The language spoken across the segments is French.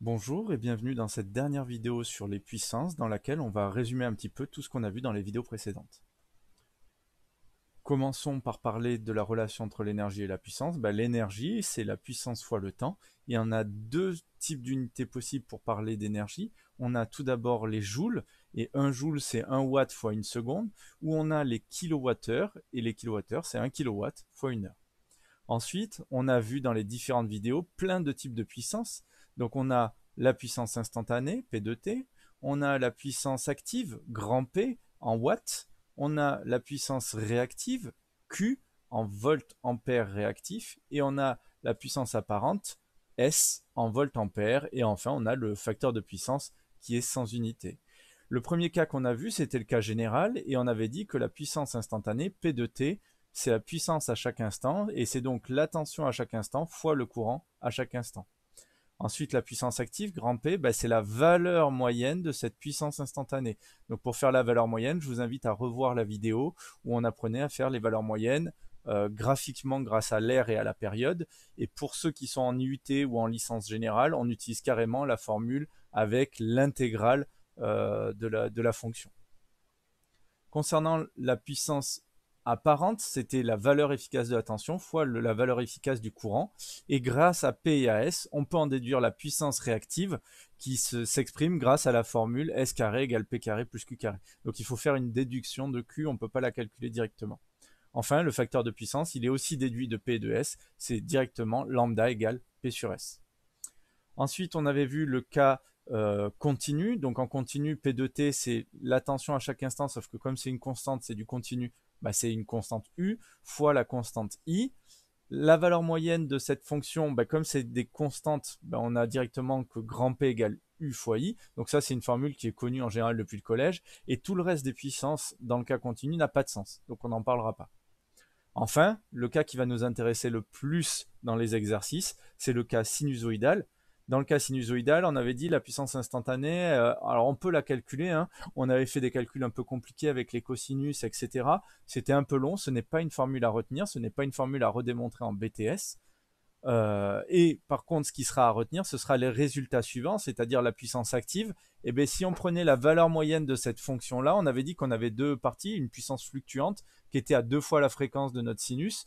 Bonjour et bienvenue dans cette dernière vidéo sur les puissances dans laquelle on va résumer un petit peu tout ce qu'on a vu dans les vidéos précédentes. Commençons par parler de la relation entre l'énergie et la puissance. Bah, l'énergie, c'est la puissance fois le temps. Il y en a deux types d'unités possibles pour parler d'énergie. On a tout d'abord les joules, et 1 joule, c'est 1 watt fois une seconde, ou on a les kilowattheures, et les kilowattheures, c'est 1 kilowatt fois une heure. Ensuite, on a vu dans les différentes vidéos plein de types de puissances donc on a la puissance instantanée, P de T, on a la puissance active, grand P, en watts, on a la puissance réactive, Q, en volts ampères réactifs, et on a la puissance apparente, S, en volts ampères, et enfin on a le facteur de puissance qui est sans unité. Le premier cas qu'on a vu, c'était le cas général, et on avait dit que la puissance instantanée, P de T, c'est la puissance à chaque instant, et c'est donc la tension à chaque instant fois le courant à chaque instant. Ensuite, la puissance active, grand P, bah, c'est la valeur moyenne de cette puissance instantanée. Donc pour faire la valeur moyenne, je vous invite à revoir la vidéo où on apprenait à faire les valeurs moyennes euh, graphiquement grâce à l'air et à la période. Et pour ceux qui sont en IUT ou en licence générale, on utilise carrément la formule avec l'intégrale euh, de, la, de la fonction. Concernant la puissance apparente, c'était la valeur efficace de la tension fois la valeur efficace du courant. Et grâce à P et à S, on peut en déduire la puissance réactive qui s'exprime grâce à la formule S carré égale P carré plus Q carré. Donc il faut faire une déduction de Q, on ne peut pas la calculer directement. Enfin, le facteur de puissance, il est aussi déduit de P et de S, c'est directement lambda égale P sur S. Ensuite, on avait vu le cas euh, continu. Donc en continu, P de T, c'est la tension à chaque instant, sauf que comme c'est une constante, c'est du continu, bah, c'est une constante u fois la constante i. La valeur moyenne de cette fonction, bah, comme c'est des constantes, bah, on a directement que grand P égale u fois i. Donc ça, c'est une formule qui est connue en général depuis le collège. Et tout le reste des puissances dans le cas continu n'a pas de sens. Donc on n'en parlera pas. Enfin, le cas qui va nous intéresser le plus dans les exercices, c'est le cas sinusoïdal. Dans le cas sinusoïdal, on avait dit la puissance instantanée, euh, alors on peut la calculer, hein. on avait fait des calculs un peu compliqués avec les cosinus, etc. C'était un peu long, ce n'est pas une formule à retenir, ce n'est pas une formule à redémontrer en BTS. Euh, et par contre, ce qui sera à retenir, ce sera les résultats suivants, c'est-à-dire la puissance active. Et eh bien, si on prenait la valeur moyenne de cette fonction-là, on avait dit qu'on avait deux parties, une puissance fluctuante qui était à deux fois la fréquence de notre sinus,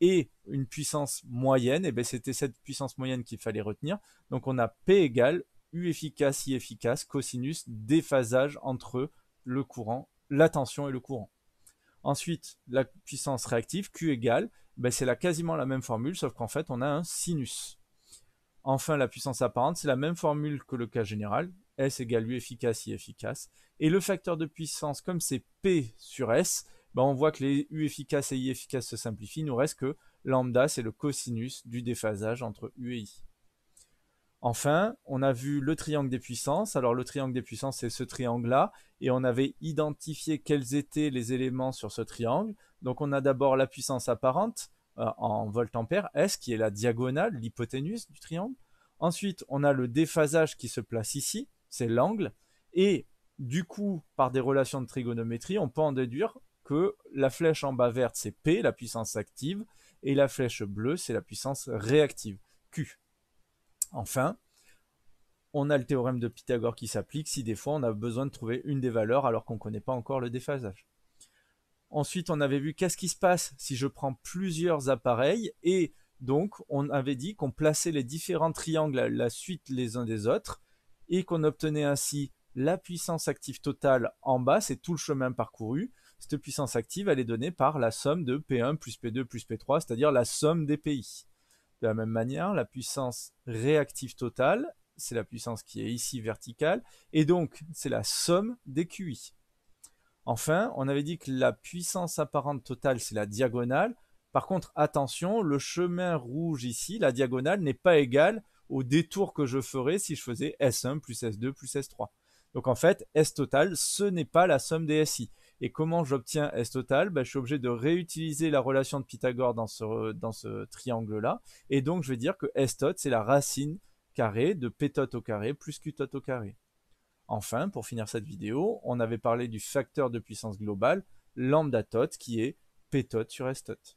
et une puissance moyenne, et ben c'était cette puissance moyenne qu'il fallait retenir. Donc on a P égale U efficace, I efficace, cosinus, déphasage entre le courant, la tension et le courant. Ensuite, la puissance réactive, Q égale, ben, c'est quasiment la même formule, sauf qu'en fait on a un sinus. Enfin, la puissance apparente, c'est la même formule que le cas général, S égale U efficace, I efficace. Et le facteur de puissance, comme c'est P sur S, bah, on voit que les U efficaces et I efficaces se simplifient. Il nous reste que lambda, c'est le cosinus du déphasage entre U et I. Enfin, on a vu le triangle des puissances. Alors le triangle des puissances, c'est ce triangle-là. Et on avait identifié quels étaient les éléments sur ce triangle. Donc on a d'abord la puissance apparente euh, en en ampères S, qui est la diagonale, l'hypoténuse du triangle. Ensuite, on a le déphasage qui se place ici, c'est l'angle. Et du coup, par des relations de trigonométrie, on peut en déduire que la flèche en bas verte, c'est P, la puissance active, et la flèche bleue, c'est la puissance réactive, Q. Enfin, on a le théorème de Pythagore qui s'applique si des fois on a besoin de trouver une des valeurs alors qu'on ne connaît pas encore le déphasage. Ensuite, on avait vu qu'est-ce qui se passe si je prends plusieurs appareils et donc on avait dit qu'on plaçait les différents triangles à la suite les uns des autres et qu'on obtenait ainsi la puissance active totale en bas, c'est tout le chemin parcouru, cette puissance active, elle est donnée par la somme de P1 plus P2 plus P3, c'est-à-dire la somme des PI. De la même manière, la puissance réactive totale, c'est la puissance qui est ici verticale, et donc c'est la somme des QI. Enfin, on avait dit que la puissance apparente totale, c'est la diagonale. Par contre, attention, le chemin rouge ici, la diagonale, n'est pas égale au détour que je ferais si je faisais S1 plus S2 plus S3. Donc en fait, S total, ce n'est pas la somme des SI. Et comment j'obtiens S total bah, Je suis obligé de réutiliser la relation de Pythagore dans ce, dans ce triangle-là. Et donc, je vais dire que S tot, c'est la racine carrée de P tot au carré plus Q tot au carré. Enfin, pour finir cette vidéo, on avait parlé du facteur de puissance globale, lambda tot, qui est P tot sur S tot.